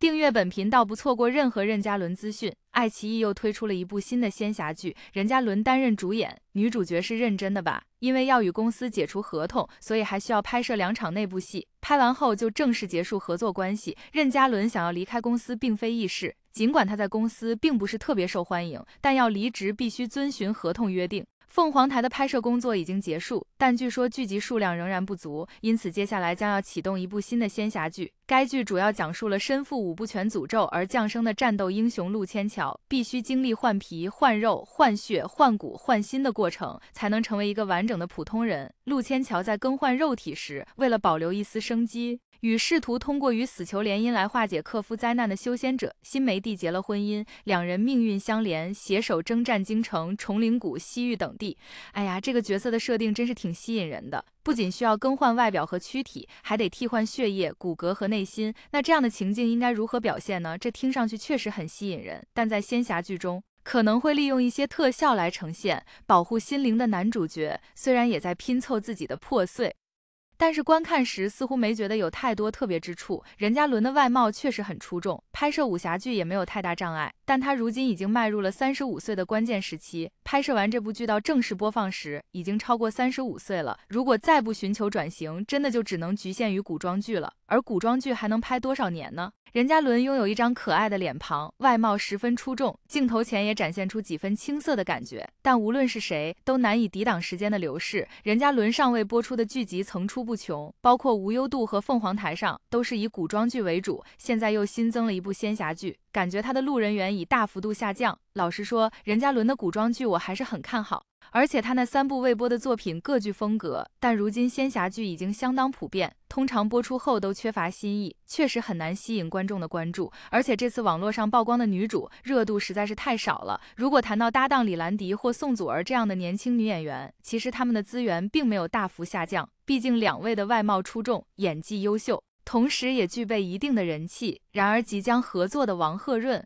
订阅本频道，不错过任何任嘉伦资讯。爱奇艺又推出了一部新的仙侠剧，任嘉伦担任主演，女主角是认真的吧？因为要与公司解除合同，所以还需要拍摄两场内部戏，拍完后就正式结束合作关系。任嘉伦想要离开公司并非易事，尽管他在公司并不是特别受欢迎，但要离职必须遵循合同约定。凤凰台的拍摄工作已经结束，但据说剧集数量仍然不足，因此接下来将要启动一部新的仙侠剧。该剧主要讲述了身负五不全诅咒而降生的战斗英雄陆千乔必须经历换皮、换肉、换血、换骨、换心的过程，才能成为一个完整的普通人。陆千乔在更换肉体时，为了保留一丝生机，与试图通过与死囚联姻来化解克夫灾难的修仙者辛梅缔结了婚姻，两人命运相连，携手征战京城、崇陵谷、西域等地。哎呀，这个角色的设定真是挺吸引人的。不仅需要更换外表和躯体，还得替换血液、骨骼和内心。那这样的情境应该如何表现呢？这听上去确实很吸引人，但在仙侠剧中可能会利用一些特效来呈现。保护心灵的男主角虽然也在拼凑自己的破碎。但是观看时似乎没觉得有太多特别之处。任嘉伦的外貌确实很出众，拍摄武侠剧也没有太大障碍。但他如今已经迈入了三十五岁的关键时期，拍摄完这部剧到正式播放时已经超过三十五岁了。如果再不寻求转型，真的就只能局限于古装剧了。而古装剧还能拍多少年呢？任嘉伦拥有一张可爱的脸庞，外貌十分出众，镜头前也展现出几分青涩的感觉。但无论是谁，都难以抵挡时间的流逝。任嘉伦尚未播出的剧集层出不穷，包括无忧渡和凤凰台上都是以古装剧为主，现在又新增了一部仙侠剧，感觉他的路人缘已大幅度下降。老实说，任嘉伦的古装剧我还是很看好，而且他那三部未播的作品各具风格。但如今仙侠剧已经相当普遍，通常播出后都缺乏新意，确实很难吸引观众的关注。而且这次网络上曝光的女主热度实在是太少了。如果谈到搭档李兰迪或宋祖儿这样的年轻女演员，其实他们的资源并没有大幅下降。毕竟两位的外貌出众，演技优秀，同时也具备一定的人气。然而即将合作的王鹤润，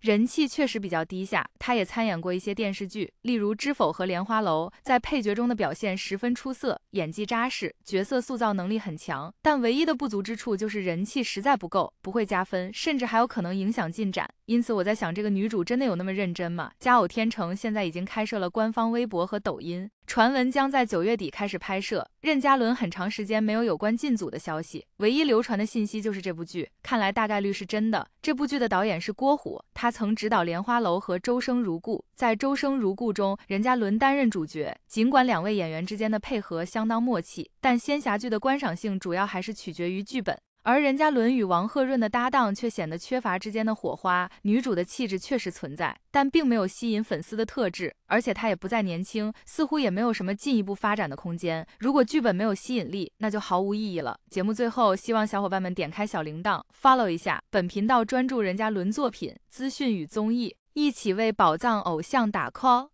人气确实比较低下。他也参演过一些电视剧，例如《知否》和《莲花楼》，在配角中的表现十分出色，演技扎实，角色塑造能力很强。但唯一的不足之处就是人气实在不够，不会加分，甚至还有可能影响进展。因此我在想，这个女主真的有那么认真吗？家偶天成现在已经开设了官方微博和抖音。传闻将在九月底开始拍摄。任嘉伦很长时间没有有关进组的消息，唯一流传的信息就是这部剧，看来大概率是真的。这部剧的导演是郭虎，他曾执导《莲花楼》和《周生如故》。在《周生如故》中，任嘉伦担任主角。尽管两位演员之间的配合相当默契，但仙侠剧的观赏性主要还是取决于剧本。而任嘉伦与王鹤润的搭档却显得缺乏之间的火花。女主的气质确实存在，但并没有吸引粉丝的特质，而且她也不再年轻，似乎也没有什么进一步发展的空间。如果剧本没有吸引力，那就毫无意义了。节目最后，希望小伙伴们点开小铃铛，follow 一下本频道，专注任嘉伦作品资讯与综艺，一起为宝藏偶像打 call。